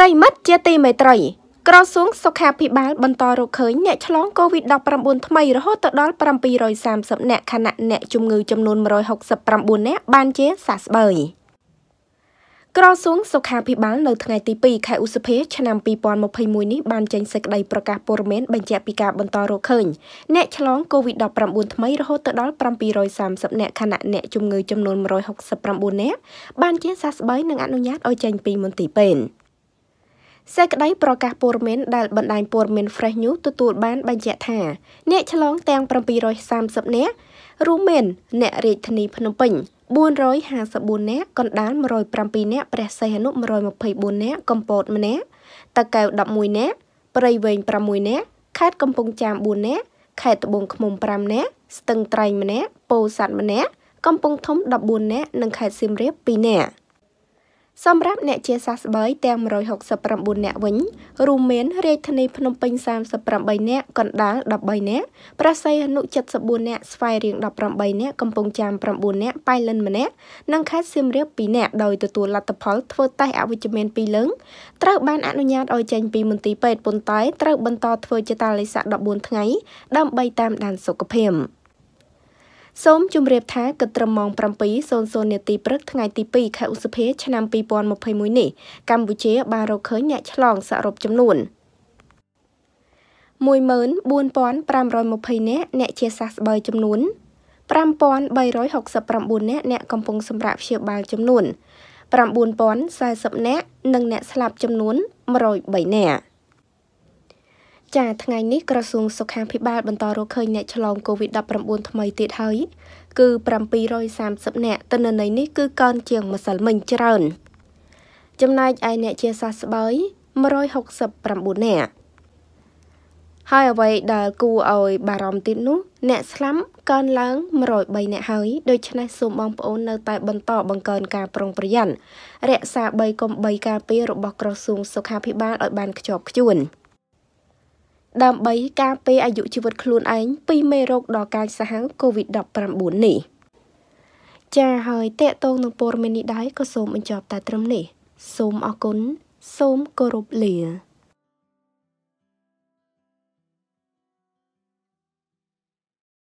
ប្រិមិត្តជាទីមេត្រី ក្រសួងសុខាភិបាលបន្តរកឃើញអ្នកឆ្លង COVID-19 ថ្មីរហូតដល់730អ្នកខណៈអ្នកជំងឺចំនួន169អ្នក បានជាសះស្បើយក្រសួងសុខាភិបាលនៅថ្ងៃទី2ខែឧសភាឆ្នាំ2021នេះបានចេញសេចក្តីប្រកាសព័ត៌មានបញ្ជាក់ពីការបន្តរកឃើញអ្នកឆ្លង COVID-19 ថ្មីរហូតដល់730អ្នកខណៈអ្នកជំងឺចំនួន169អ្នកបានជាសះស្បើយនិងអនុញ្ញាតឲ្យចេញពីមន្ទីរពេទ្យសេចក្តីប្រកាសព័ត៌មានដែលបណ្ដាញព័ត៌មាន Fresh News ទទួលបានបញ្ជាក់ថាអ្នកឆ្លងទាំង730នាក់រួមមានអ្នករាជធានីភ្នំពេញ454នាក់កណ្ដាល107នាក់ព្រះសីហនុ124នាក់កំពតម្នាក់តាកែវ11នាក់ព្រៃវែង6នាក់ខេត្តកំពង់ចាម4នាក់ខេត្តត្បូងឃ្មុំ5នាក់ស្ទឹងត្រែងម្នាក់ពោធិ៍សាត់ម្នាក់កំពង់ធំ14នាក់និងខេត្តសៀមរាប2នាក់សម្រាប់អ្នកជាសះស្បើយទាំង169អ្នកវិញរួមមានរាជធានីភ្នំពេញ38អ្នកកណ្ដាល13អ្នកប្រស័យអនុ74អ្នកស្វាយរៀង18អ្នកកំពង់ចាម9អ្នកប៉ៃលិន1អ្នកនិងខេត្តសៀមរាប2អ្នកដោយទទួលលទ្ធផល ធ្វើតេស្តអវិជ្ជមាន2លើងត្រូវបានអនុញ្ញាតឲ្យចេញពីមន្ទីរពេទ្យប៉ុន្តែ ត្រូវបន្តធ្វើជាតាលិស័ក14ថ្ងៃដើម្បីតាមដានសុខភាព។សូមជម្រាប ថាគិតត្រឹមម៉ោង7:00នាទីព្រឹកថ្ងៃ ទី2ខែឧសភាឆ្នាំ2021នេះកម្ពុជា បានរកឃើញអ្នកឆ្លងសរុបចំនួន14520នាក់អ្នកជាសះស្បើយចំនួន5369នាក់អ្នកកំពុងសម្រាកព្យាបាលចំនួន9040នាក់និងអ្នកស្លាប់ចំនួន103នាក់ចាថ្ងៃនេះក្រសួងសុខាភិបាលបន្តរកឃើញអ្នកឆ្លង COVID-19 ថ្មីទៀតហើយគឺ730អ្នកទិន្នន័យនេះគឺកើនជាងម្សិលមិញច្រើនចំណែកឯអ្នកជាសះស្បើយ169អ្នកហើយអ្វីដែលគួរឲ្យបារម្ភទៀតនោះអ្នកស្លាប់កើនឡើង103អ្នកហើយដូច្នេះសូមបងប្អូននៅតែបន្តបង្កើនការប្រុងប្រយ័ត្នរក្សា3កុំ3ការពាររបស់ក្រសួងសុខាភិបាលឲ្យបានខ្ជាប់ខ្ជួន។ដើម្បីការពារអាយុជីវិតខ្លួនឯងពីមេរោគដ៏កាចសាហាវ COVID-19 នេះចា៎ហើយតេតងនឹងព័ត៌មាននេះដែរក៏សូមបញ្ចប់តែត្រឹមនេះសូមអរគុណសូមគោរពលា